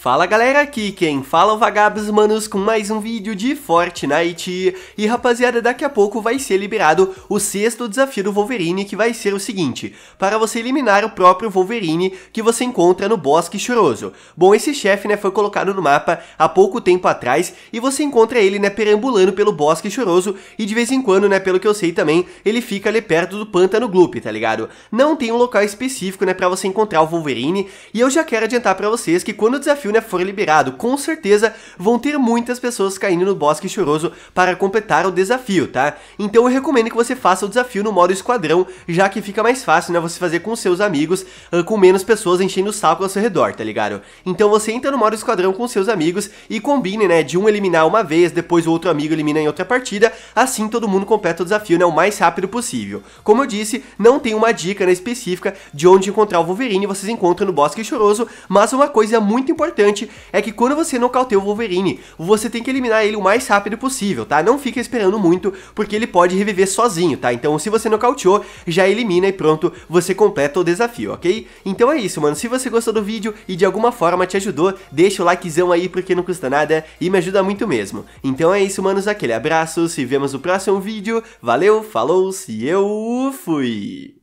Fala galera, aqui quem fala é o Vagabos Manos com mais um vídeo de Fortnite. E rapaziada, daqui a pouco vai ser liberado o sexto desafio do Wolverine, que vai ser o seguinte, para você eliminar o próprio Wolverine que você encontra no Bosque Choroso. Bom, esse chefe né, foi colocado no mapa há pouco tempo atrás e você encontra ele né, perambulando pelo Bosque Choroso e de vez em quando, né, pelo que eu sei também, ele fica ali perto do Pântano Gloop, tá ligado? Não tem um local específico né, para você encontrar o Wolverine e eu já quero adiantar para vocês que quando o desafio Fiona né, for liberado, com certeza vão ter muitas pessoas caindo no Bosque Choroso para completar o desafio, tá? Então eu recomendo que você faça o desafio no modo esquadrão, já que fica mais fácil, né, você fazer com seus amigos, com menos pessoas enchendo o saco ao seu redor, tá ligado? Então você entra no modo esquadrão com seus amigos e combine, né, de um eliminar uma vez, depois o outro amigo elimina em outra partida, assim todo mundo completa o desafio, né, o mais rápido possível. Como eu disse, não tem uma dica né, específica de onde encontrar o Wolverine, vocês encontram no Bosque Choroso, mas uma coisa muito importante importante é que quando você nocauteia o Wolverine, você tem que eliminar ele o mais rápido possível, tá? Não fica esperando muito, porque ele pode reviver sozinho, tá? Então se você nocauteou, já elimina e pronto, você completa o desafio, ok? Então é isso, mano. Se você gostou do vídeo e de alguma forma te ajudou, deixa o likezão aí porque não custa nada e me ajuda muito mesmo. Então é isso, manos. Aquele abraço, se vemos no próximo vídeo. Valeu, falou, se eu fui!